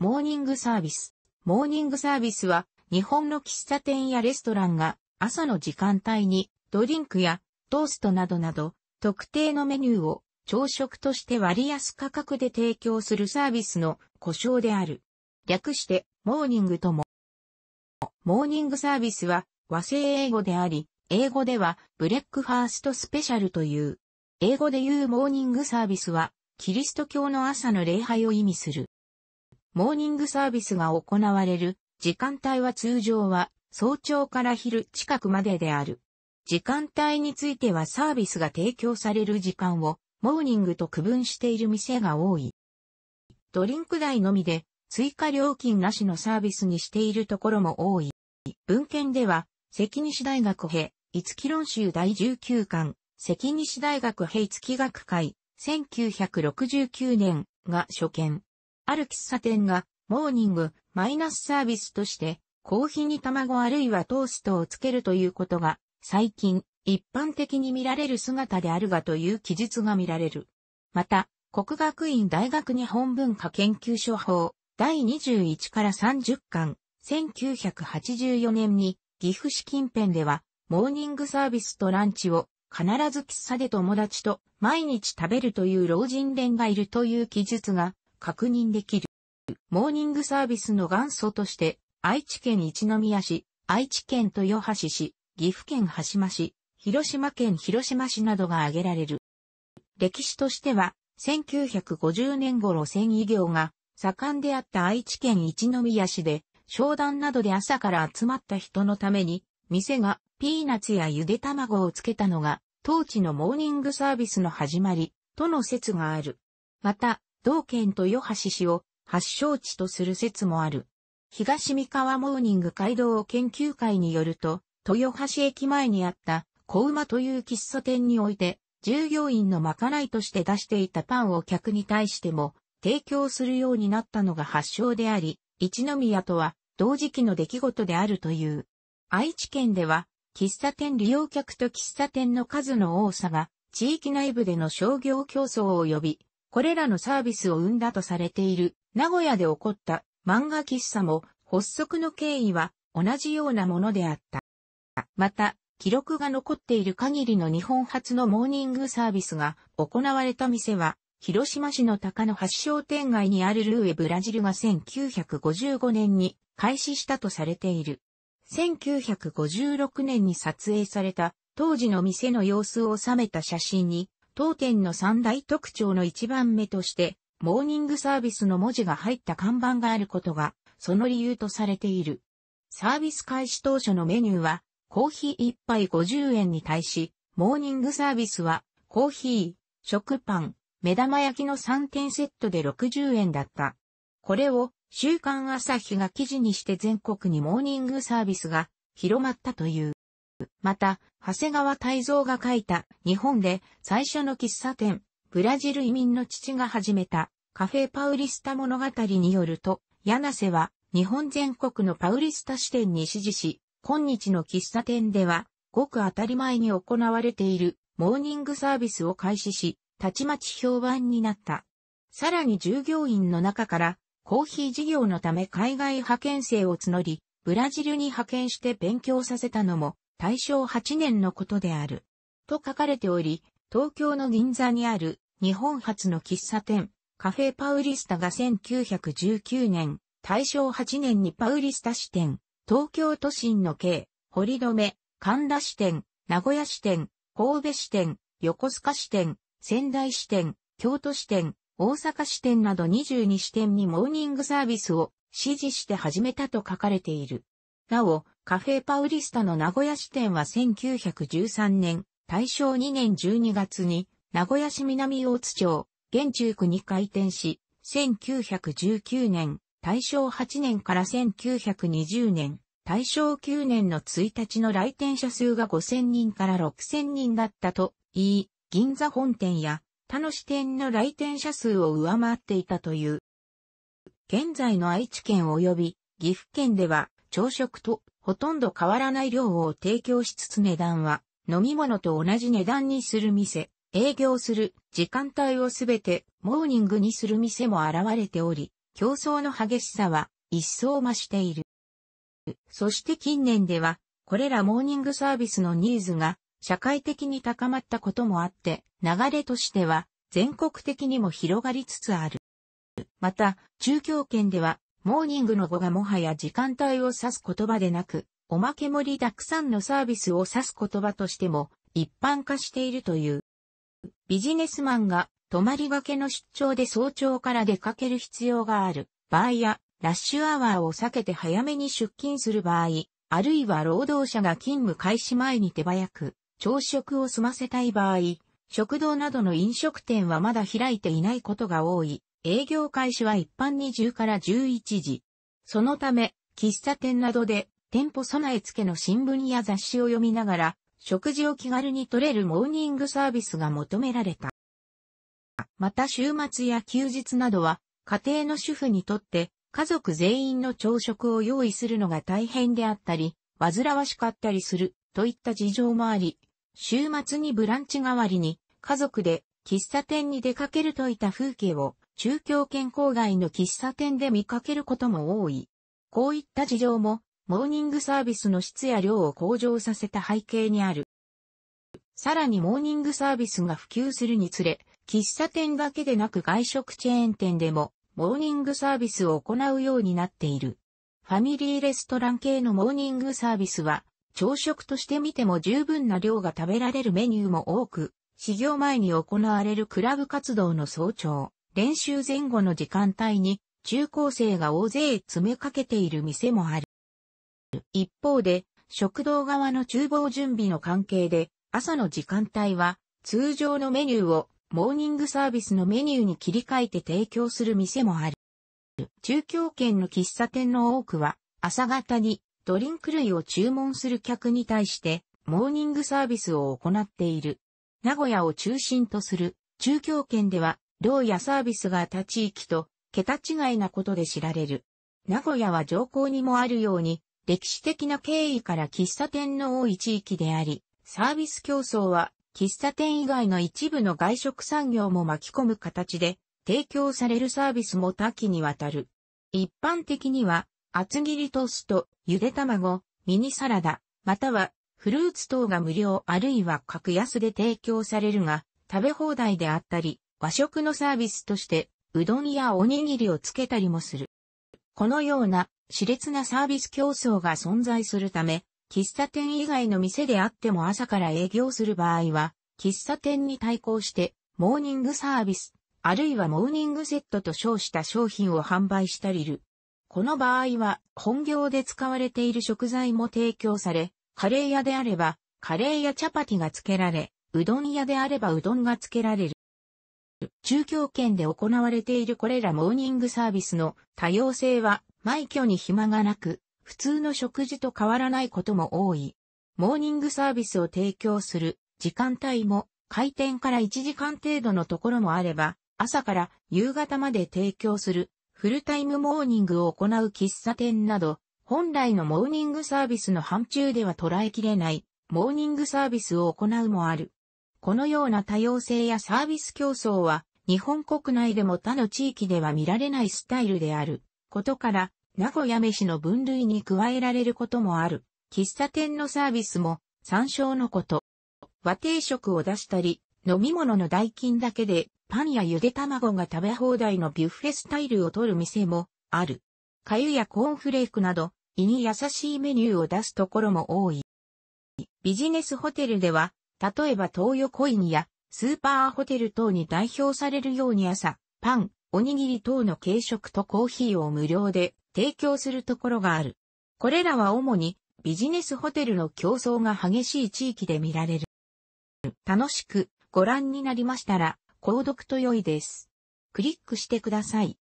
モーニングサービス。モーニングサービスは、日本の喫茶店やレストランが、朝の時間帯に、ドリンクや、トーストなどなど、特定のメニューを、朝食として割安価格で提供するサービスの故障である。略して、モーニングとも。モーニングサービスは和製英語であり、英語ではブレックファーストスペシャルという。英語で言うモーニングサービスは、キリスト教の朝の礼拝を意味する。モーニングサービスが行われる時間帯は通常は早朝から昼近くまでである。時間帯についてはサービスが提供される時間をモーニングと区分している店が多い。ドリンク代のみで追加料金なしのサービスにしているところも多い。文献では、関西大学兵、五木論集第19巻、関西大学兵五木学会、1969年が初見。ある喫茶店が、モーニング、マイナスサービスとして、コーヒーに卵あるいはトーストをつけるということが、最近、一般的に見られる姿であるがという記述が見られる。また、国学院大学日本文化研究所法第21から30巻1984年に岐阜市近辺ではモーニングサービスとランチを必ず喫茶で友達と毎日食べるという老人連がいるという記述が確認できる。モーニングサービスの元祖として、愛知県一宮市、愛知県豊橋市、岐阜県羽島市、広島県広島市などが挙げられる。歴史としては、1950年頃繊維業が盛んであった愛知県一宮市で、商談などで朝から集まった人のために、店がピーナツやゆで卵をつけたのが、当地のモーニングサービスの始まり、との説がある。また、同県豊橋市を発祥地とする説もある。東三河モーニング街道研究会によると、豊橋駅前にあった小馬という喫茶店において、従業員のまかないとして出していたパンを客に対しても提供するようになったのが発祥であり、一宮とは同時期の出来事であるという。愛知県では、喫茶店利用客と喫茶店の数の多さが地域内部での商業競争を呼び、これらのサービスを生んだとされている、名古屋で起こった漫画喫茶も発足の経緯は同じようなものであった。また、記録が残っている限りの日本初のモーニングサービスが行われた店は、広島市の高野橋商店街にあるルーエブラジルが1955年に開始したとされている。1956年に撮影された当時の店の様子を収めた写真に当店の三大特徴の一番目として、モーニングサービスの文字が入った看板があることが、その理由とされている。サービス開始当初のメニューは、コーヒー1杯50円に対し、モーニングサービスは、コーヒー、食パン、目玉焼きの3点セットで60円だった。これを、週刊朝日が記事にして全国にモーニングサービスが広まったという。また、長谷川泰造が書いた日本で最初の喫茶店、ブラジル移民の父が始めたカフェパウリスタ物語によると、柳瀬は日本全国のパウリスタ支店に指示し、今日の喫茶店では、ごく当たり前に行われているモーニングサービスを開始し、たちまち評判になった。さらに従業員の中から、コーヒー事業のため海外派遣生を募り、ブラジルに派遣して勉強させたのも、大正8年のことである。と書かれており、東京の銀座にある日本初の喫茶店、カフェパウリスタが1919年、大正8年にパウリスタ支店、東京都心の京、堀留、神田支店、名古屋支店、神戸支店、横須賀支店、仙台支店、京都支店、大阪支店など22支店にモーニングサービスを指示して始めたと書かれている。なお、カフェパウリスタの名古屋支店は1913年、大正2年12月に、名古屋市南大津町、現中区に開店し、1919年、大正8年から1920年、大正9年の1日の来店者数が5000人から6000人だったと言い、銀座本店や他の支店の来店者数を上回っていたという。現在の愛知県及び岐阜県では朝食とほとんど変わらない量を提供しつつ値段は飲み物と同じ値段にする店、営業する時間帯をすべてモーニングにする店も現れており、競争の激しさは一層増している。そして近年では、これらモーニングサービスのニーズが社会的に高まったこともあって、流れとしては全国的にも広がりつつある。また、中京圏ではモーニングの語がもはや時間帯を指す言葉でなく、おまけ盛りたくさんのサービスを指す言葉としても一般化しているという。ビジネスマンが泊まりがけの出張で早朝から出かける必要がある場合や、ラッシュアワーを避けて早めに出勤する場合、あるいは労働者が勤務開始前に手早く朝食を済ませたい場合、食堂などの飲食店はまだ開いていないことが多い営業開始は一般に10から11時。そのため、喫茶店などで、店舗備え付けの新聞や雑誌を読みながら、食事を気軽に取れるモーニングサービスが求められた。また週末や休日などは、家庭の主婦にとって、家族全員の朝食を用意するのが大変であったり、煩わしかったりする、といった事情もあり、週末にブランチ代わりに、家族で喫茶店に出かけるといった風景を中京圏康外の喫茶店で見かけることも多い。こういった事情も、モーニングサービスの質や量を向上させた背景にある。さらにモーニングサービスが普及するにつれ、喫茶店だけでなく外食チェーン店でも、モーニングサービスを行うようになっている。ファミリーレストラン系のモーニングサービスは、朝食として見ても十分な量が食べられるメニューも多く、始業前に行われるクラブ活動の早朝、練習前後の時間帯に中高生が大勢詰めかけている店もある。一方で、食堂側の厨房準備の関係で、朝の時間帯は通常のメニューをモーニングサービスのメニューに切り替えて提供する店もある。中京圏の喫茶店の多くは朝方にドリンク類を注文する客に対してモーニングサービスを行っている。名古屋を中心とする中京圏では寮やサービスが他地域と、桁違いなことで知られる。名古屋は上皇にもあるように、歴史的な経緯から喫茶店の多い地域であり、サービス競争は、喫茶店以外の一部の外食産業も巻き込む形で、提供されるサービスも多岐にわたる。一般的には、厚切りトースト、ゆで卵、ミニサラダ、またはフルーツ等が無料あるいは格安で提供されるが、食べ放題であったり、和食のサービスとして、うどんやおにぎりをつけたりもする。このような、熾烈なサービス競争が存在するため、喫茶店以外の店であっても朝から営業する場合は、喫茶店に対抗して、モーニングサービス、あるいはモーニングセットと称した商品を販売したりる。この場合は、本業で使われている食材も提供され、カレー屋であれば、カレーやチャパティが付けられ、うどん屋であればうどんが付けられる。中京圏で行われているこれらモーニングサービスの多様性は、毎挙に暇がなく、普通の食事と変わらないことも多い。モーニングサービスを提供する時間帯も開店から1時間程度のところもあれば、朝から夕方まで提供するフルタイムモーニングを行う喫茶店など、本来のモーニングサービスの範疇では捉えきれないモーニングサービスを行うもある。このような多様性やサービス競争は、日本国内でも他の地域では見られないスタイルであることから、名古屋飯の分類に加えられることもある。喫茶店のサービスも参照のこと。和定食を出したり、飲み物の代金だけでパンやゆで卵が食べ放題のビュッフェスタイルを取る店もある。かゆやコーンフレークなど、胃に優しいメニューを出すところも多い。ビジネスホテルでは例えば東横インやスーパーホテル等に代表されるように朝、パン、おにぎり等の軽食とコーヒーを無料で提供するところがある。これらは主にビジネスホテルの競争が激しい地域で見られる。楽しくご覧になりましたら、購読と良いです。クリックしてください。